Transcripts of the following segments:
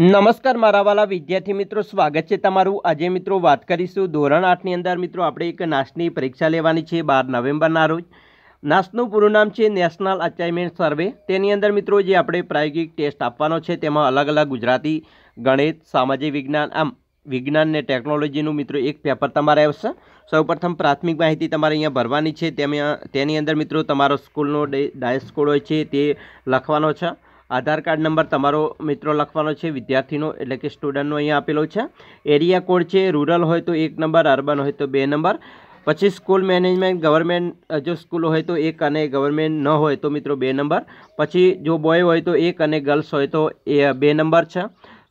નમસ્કાર મારા વાલા વિદ્યાર્થી મિત્રો સ્વાગત છે તમારું આજે મિત્રો વાત કરીશું ધોરણ આઠની અંદર મિત્રો આપણે એક નાસની પરીક્ષા લેવાની છે બાર નવેમ્બરના રોજ નાસનું પૂરું નામ છે નેશનલ અચાઇમેન્ટ સર્વે તેની અંદર મિત્રો જે આપણે પ્રાયોગિક ટેસ્ટ આપવાનો છે તેમાં અલગ અલગ ગુજરાતી ગણિત સામાજિક વિજ્ઞાન આમ વિજ્ઞાન ને ટેકનોલોજીનું મિત્રો એક પેપર તમારે આવશે સૌપ્રથમ પ્રાથમિક માહિતી તમારે અહીંયા ભરવાની છે તેમ તેની અંદર મિત્રો તમારો સ્કૂલનો ડાયસ કોડ હોય છે તે લખવાનો છે આધાર કાર્ડ નંબર તમારો મિત્રો લખવાનો છે વિદ્યાર્થીનો એટલે કે સ્ટુડન્ટનો અહીંયા આપેલો છે એરિયા કોડ છે રૂરલ હોય તો એક નંબર અર્બન હોય તો બે નંબર પછી સ્કૂલ મેનેજમેન્ટ ગવર્મેન્ટ જો સ્કૂલ હોય તો એક અને ગવર્મેન્ટ ન હોય તો મિત્રો બે નંબર પછી જો બોય હોય તો એક અને ગર્લ્સ હોય તો એ બે નંબર છે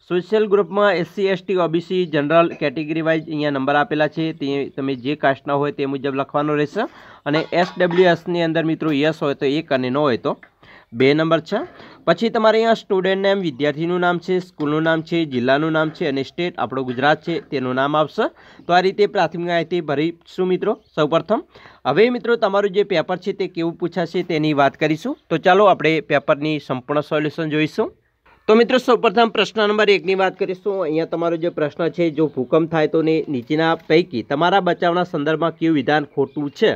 સોશિયલ ગ્રુપમાં SC ST OBC general category wise અહીંયા નંબર આપેલા છે તે તમે જે કાસ્ટના હોય તે મુજબ લખવાનો રહેશે અને એસડબ્લ્યુએસની અંદર મિત્રો યસ હોય તો એક અને ન હોય તો બે નંબર છે પછી તમારે અહીંયા સ્ટુડન્ટ નેમ વિદ્યાર્થીનું નામ છે સ્કૂલનું નામ છે જિલ્લાનું નામ છે અને સ્ટેટ આપણો ગુજરાત છે તેનું નામ આવશે તો આ રીતે પ્રાથમિક માહિતી ભરીશું મિત્રો સૌપ્રથમ હવે મિત્રો તમારું જે પેપર છે તે કેવું પૂછાશે તેની વાત કરીશું તો ચાલો આપણે પેપરની સંપૂર્ણ સોલ્યુશન જોઈશું તો મિત્રો સૌપ્રથમ પ્રશ્ન નંબર એકની વાત કરીશું અહીંયા તમારો જે પ્રશ્ન છે જો ભૂકંપ થાય તો નીચેના પૈકી તમારા બચાવના સંદર્ભમાં કયું વિધાન ખોટું છે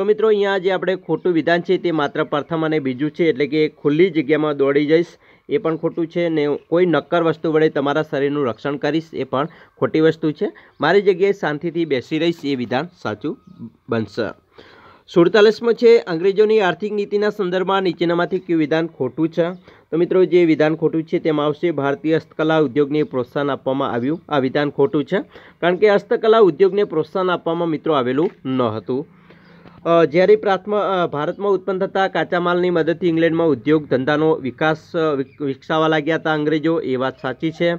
તો મિત્રો અહીંયા જે આપણે ખોટું વિધાન છે તે માત્ર પ્રથમ અને બીજું છે એટલે કે ખુલ્લી જગ્યામાં દોડી જઈશ એ પણ ખોટું છે ને કોઈ નક્કર વસ્તુ વડે તમારા શરીરનું રક્ષણ કરીશ એ પણ ખોટી વસ્તુ છે મારી જગ્યાએ શાંતિથી બેસી રહીશ એ વિધાન સાચું બનશે સુડતાલીસમાં છે અંગ્રેજોની આર્થિક નીતિના સંદર્ભમાં નીચેનામાંથી કયું વિધાન ખોટું છે તો મિત્રો જે વિધાન ખોટું છે તેમાં આવશે ભારતીય હસ્તકલા ઉદ્યોગને પ્રોત્સાહન આપવામાં આવ્યું આ વિધાન ખોટું છે કારણ કે હસ્તકલા ઉદ્યોગને પ્રોત્સાહન આપવામાં મિત્રો આવેલું ન હતું જ્યારે પ્રાથમા ભારતમાં ઉત્પન્ન થતા કાચા માલની મદદથી ઇંગ્લેન્ડમાં ઉદ્યોગ ધંધાનો વિકાસ વિકસાવવા લાગ્યા હતા અંગ્રેજો એ વાત સાચી છે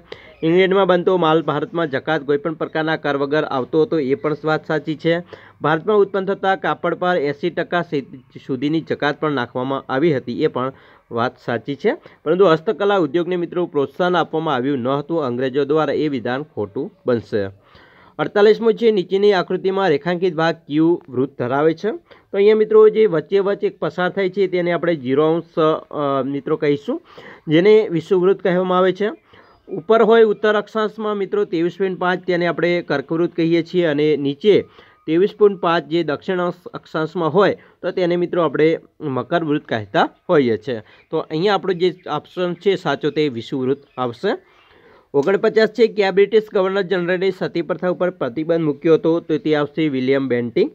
ઇંગ્લેન્ડમાં બનતો માલ ભારતમાં જકાત કોઈપણ પ્રકારના કર વગર આવતો હતો એ પણ વાત સાચી છે ભારતમાં ઉત્પન્ન થતા કાપડ પર એંસી ટકા સુધીની જકાત પણ નાખવામાં આવી હતી એ પણ વાત સાચી છે પરંતુ હસ્તકલા ઉદ્યોગને મિત્રો પ્રોત્સાહન આપવામાં આવ્યું ન હતું અંગ્રેજો દ્વારા એ વિધાન ખોટું બનશે અડતાલીસમાં છે નીચેની આકૃતિમાં રેખાંકિત ભાગ ક્યુ વૃત્ત ધરાવે છે તો અહીંયા મિત્રો જે વચ્ચે વચ્ચે એક પસાર થાય છે તેને આપણે જીરો અંશ મિત્રો કહીશું જેને વિષુવૃત્ત કહેવામાં આવે છે ઉપર હોય ઉત્તર અક્ષાંશમાં મિત્રો ત્રેવીસ પાંચ તેને આપણે કર્કવૃત્ત કહીએ છીએ અને નીચે ત્રેવીસ પાંચ જે દક્ષિણ અક્ષાંશમાં હોય તો તેને મિત્રો આપણે મકરવૃત્ત કહેતા હોઈએ છીએ તો અહીંયા આપણો જે ઓપ્શન છે સાચો તે વિષુવૃત્ત આવશે ઓગણપચાસ છે કે આ બ્રિટિશ ગવર્નર જનરલે સતી પ્રથા ઉપર પ્રતિબંધ મૂક્યો હતો તો તે આવશે વિલિયમ બેન્ટિંગ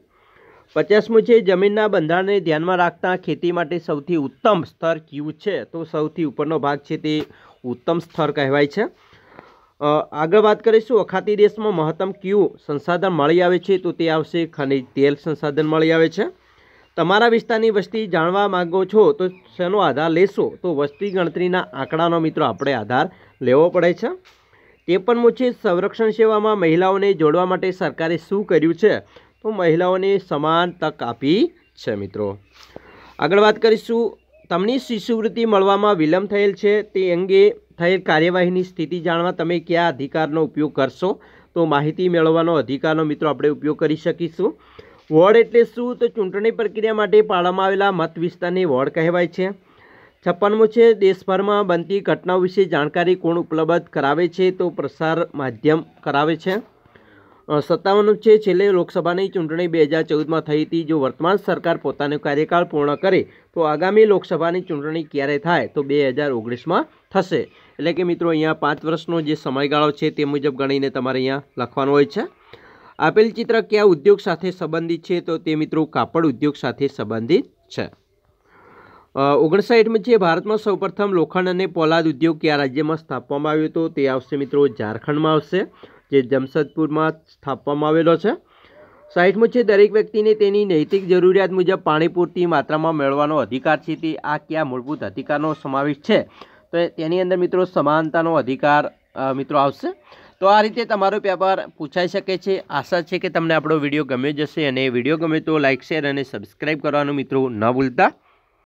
પચાસમું છે જમીનના બંધારણને ધ્યાનમાં રાખતા ખેતી માટે સૌથી ઉત્તમ સ્તર કયું છે તો સૌથી ઉપરનો ભાગ છે તે ઉત્તમ સ્તર કહેવાય છે આગળ વાત કરીશું અખાતી દેશમાં મહત્તમ કયું સંસાધન મળી આવે છે તો તે આવશે ખનિજ તેલ સંસાધન મળી આવે છે તમારા વિસ્તારની વસ્તી જાણવા માગો છો તો શેનો આધાર લેશો તો વસ્તી ગણતરીના આંકડાનો મિત્રો આપણે આધાર લેવો પડે છે તે પણ મુછે સંરક્ષણ સેવામાં મહિલાઓને જોડવા માટે સરકારે શું કર્યું છે તો મહિલાઓને સમાન તક આપી છે મિત્રો આગળ વાત કરીશું તમને શિષ્યવૃત્તિ મળવામાં વિલંબ થયેલ છે તે અંગે થયેલ કાર્યવાહીની સ્થિતિ જાણવા તમે ક્યાં અધિકારનો ઉપયોગ કરશો તો માહિતી મેળવવાનો અધિકારનો મિત્રો આપણે ઉપયોગ કરી શકીશું વોર્ડ એટલે શું તો ચૂંટણી પ્રક્રિયા માટે પાડવામાં આવેલા મત વિસ્તારની વોર્ડ કહેવાય છે છપ્પનમું છે દેશભરમાં બનતી ઘટનાઓ વિશે જાણકારી કોણ ઉપલબ્ધ કરાવે છે તો પ્રસાર માધ્યમ કરાવે છે સત્તાવનમું છે છેલ્લે લોકસભાની ચૂંટણી બે હજાર ચૌદમાં થઈ હતી જો વર્તમાન સરકાર પોતાનો કાર્યકાળ પૂર્ણ કરે તો આગામી લોકસભાની ચૂંટણી ક્યારે થાય તો બે હજાર ઓગણીસમાં થશે એટલે કે મિત્રો અહીંયા પાંચ વર્ષનો જે સમયગાળો છે તે મુજબ ગણીને તમારે અહીંયા લખવાનો હોય છે આપેલ ચિત્ર કયા ઉદ્યોગ સાથે સંબંધિત છે તો તે મિત્રો કાપડ ઉદ્યોગ સાથે સંબંધિત છે ઓગણસાઠમાં છે ભારતમાં સૌપ્રથમ લોખંડ અને પોલાદ ઉદ્યોગ કયા રાજ્યમાં સ્થાપવામાં આવ્યો હતો તે આવશે મિત્રો ઝારખંડમાં આવશે જે જમશેદપુરમાં સ્થાપવામાં આવેલો છે સાહીઠમું છે દરેક વ્યક્તિને તેની નૈતિક જરૂરિયાત મુજબ પાણી પૂરતી માત્રામાં મેળવવાનો અધિકાર છે તે આ કયા મૂળભૂત અધિકારનો સમાવેશ છે તો તેની અંદર મિત્રો સમાનતાનો અધિકાર મિત્રો આવશે તો આ રીતે તમારો પેપર પૂછાઈ શકે છે આશા છે કે તમને આપણો વિડીયો ગમ્યો જશે અને વિડીયો ગમે તો લાઇક શેર અને સબસ્ક્રાઈબ કરવાનું મિત્રો ન ભૂલતા